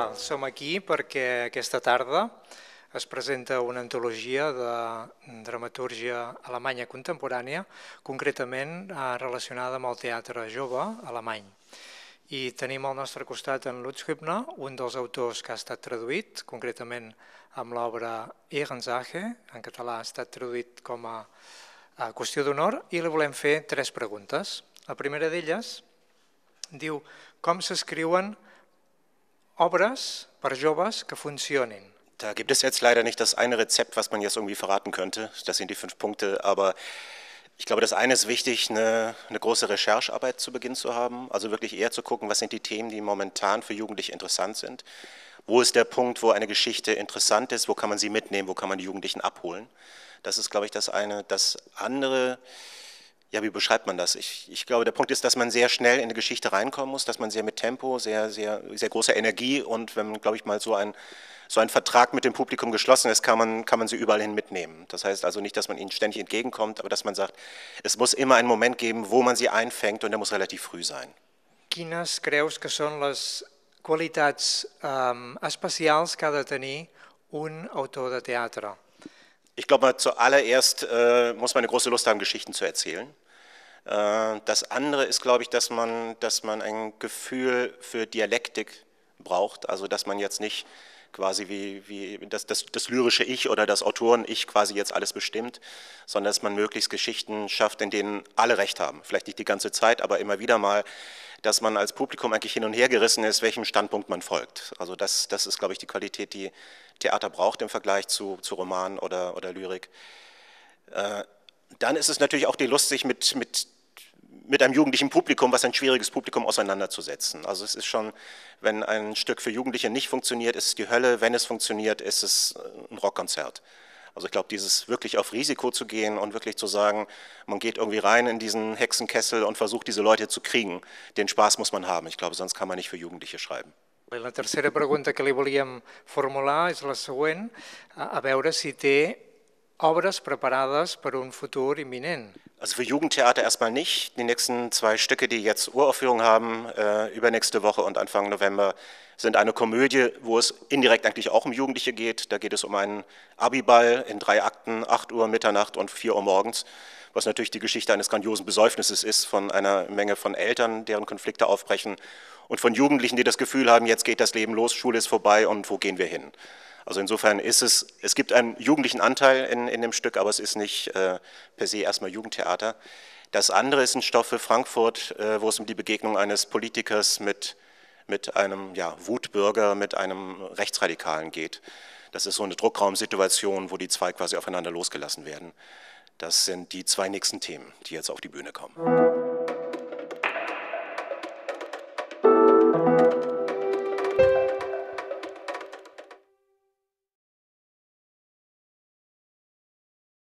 Val, som aquí perquè aquesta tarda es presenta una antologia de dramatúrgia alemanya contemporània, concretament eh, relacionada amb el teatre jove alemany. I tenim al nostre costat en Lutz Hübner, un dels autors que ha estat traduït, concretament amb l'obra Ehrensache, en català ha estat traduït com a, a qüestió d'honor, i li volem fer tres preguntes. La primera d'elles diu com s'escriuen les obras per joves que funcionen. Da gibt es jetzt leider nicht das eine Rezept, was man jetzt irgendwie verraten könnte. Das sind die fünf Punkte. Aber ich glaube, das eine ist wichtig, eine, eine, große Recherchearbeit zu Beginn zu haben. Also wirklich eher zu gucken, was sind die Themen, die momentan für Jugendliche interessant sind. Wo ist der Punkt, wo eine Geschichte interessant ist? Wo kann man sie mitnehmen? Wo kann man die Jugendlichen abholen? Das ist, glaube ich, das eine. Das andere ja, wie beschreibt man das? Ich, ich glaube, der Punkt ist, dass man sehr schnell in eine Geschichte reinkommen muss, dass man sehr mit Tempo, sehr, sehr, sehr großer Energie und wenn man, glaube ich, mal so ein so ein Vertrag mit dem Publikum geschlossen ist, kann man, kann man sie überall hin mitnehmen. Das heißt also nicht, dass man ihnen ständig entgegenkommt, aber dass man sagt, es muss immer einen Moment geben, wo man sie einfängt und der muss relativ früh sein. Quines creus que són les qualitats um, ähm, especials que ha de tenir un autor de teatre? Ich glaube, zuallererst äh, muss man eine große Lust haben, Geschichten zu erzählen. Äh, das andere ist, glaube ich, dass man, dass man ein Gefühl für Dialektik braucht, also dass man jetzt nicht quasi wie, wie das, das, das lyrische Ich oder das Autoren-Ich quasi jetzt alles bestimmt, sondern dass man möglichst Geschichten schafft, in denen alle Recht haben. Vielleicht nicht die ganze Zeit, aber immer wieder mal dass man als Publikum eigentlich hin und her gerissen ist, welchem Standpunkt man folgt. Also das, das ist, glaube ich, die Qualität, die Theater braucht im Vergleich zu, zu Roman oder, oder Lyrik. Äh, dann ist es natürlich auch die Lust, sich mit, mit, mit einem jugendlichen Publikum, was ein schwieriges Publikum, auseinanderzusetzen. Also es ist schon, wenn ein Stück für Jugendliche nicht funktioniert, ist es die Hölle. Wenn es funktioniert, ist es ein Rockkonzert. Also ich glaube, dieses wirklich auf Risiko zu gehen und wirklich zu sagen, man geht irgendwie rein in diesen Hexenkessel und versucht, diese Leute zu kriegen, den Spaß muss man haben. Ich glaube, sonst kann man nicht für Jugendliche schreiben. La tercera pregunta que li volíem formular és la següent, a veure si té obras preparadas para un futuro inminent. Also für Jugendtheater erstmal nicht. Die nächsten zwei Stücke, die jetzt Uraufführung haben, äh, übernächste Woche und Anfang November, sind eine Komödie, wo es indirekt eigentlich auch um Jugendliche geht. Da geht es um einen Abiball in drei Akten, 8 Uhr Mitternacht und 4 Uhr morgens, was natürlich die Geschichte eines grandiosen Besäufnisses ist von einer Menge von Eltern, deren Konflikte aufbrechen und von Jugendlichen, die das Gefühl haben, jetzt geht das Leben los, Schule ist vorbei und wo gehen wir hin? Also insofern ist es, es gibt einen jugendlichen Anteil in, in dem Stück, aber es ist nicht äh, per se erstmal Jugendtheater. Das andere ist ein Stoff für Frankfurt, äh, wo es um die Begegnung eines Politikers mit, mit einem ja, Wutbürger, mit einem Rechtsradikalen geht. Das ist so eine Druckraumsituation, wo die zwei quasi aufeinander losgelassen werden. Das sind die zwei nächsten Themen, die jetzt auf die Bühne kommen.